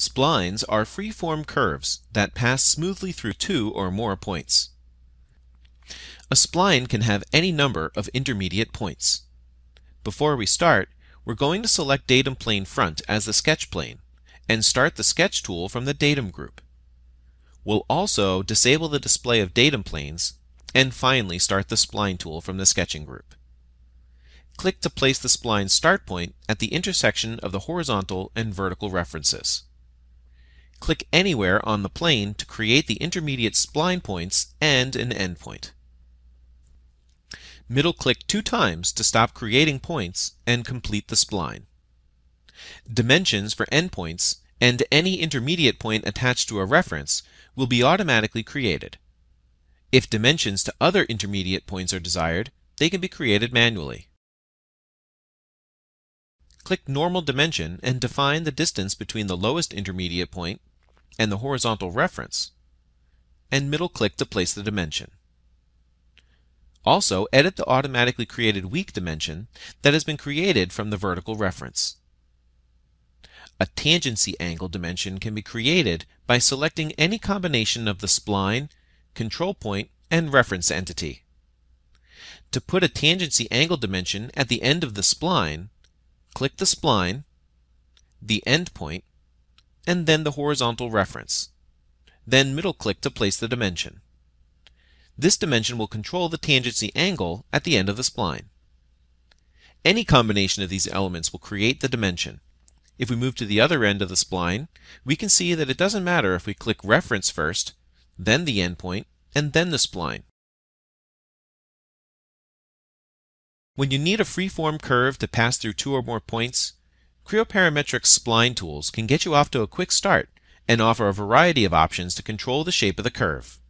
Splines are free-form curves that pass smoothly through two or more points. A spline can have any number of intermediate points. Before we start, we're going to select datum plane front as the sketch plane and start the sketch tool from the datum group. We'll also disable the display of datum planes and finally start the spline tool from the sketching group. Click to place the spline start point at the intersection of the horizontal and vertical references. Click anywhere on the plane to create the intermediate spline points and an endpoint. Middle click two times to stop creating points and complete the spline. Dimensions for endpoints and any intermediate point attached to a reference will be automatically created. If dimensions to other intermediate points are desired, they can be created manually. Click Normal Dimension and define the distance between the lowest intermediate point and the horizontal reference, and middle click to place the dimension. Also, edit the automatically created weak dimension that has been created from the vertical reference. A tangency angle dimension can be created by selecting any combination of the spline, control point, and reference entity. To put a tangency angle dimension at the end of the spline, click the spline, the endpoint, and then the horizontal reference. Then middle click to place the dimension. This dimension will control the tangency angle at the end of the spline. Any combination of these elements will create the dimension. If we move to the other end of the spline, we can see that it doesn't matter if we click reference first, then the endpoint, and then the spline. When you need a freeform curve to pass through two or more points, Creoparametric spline tools can get you off to a quick start and offer a variety of options to control the shape of the curve.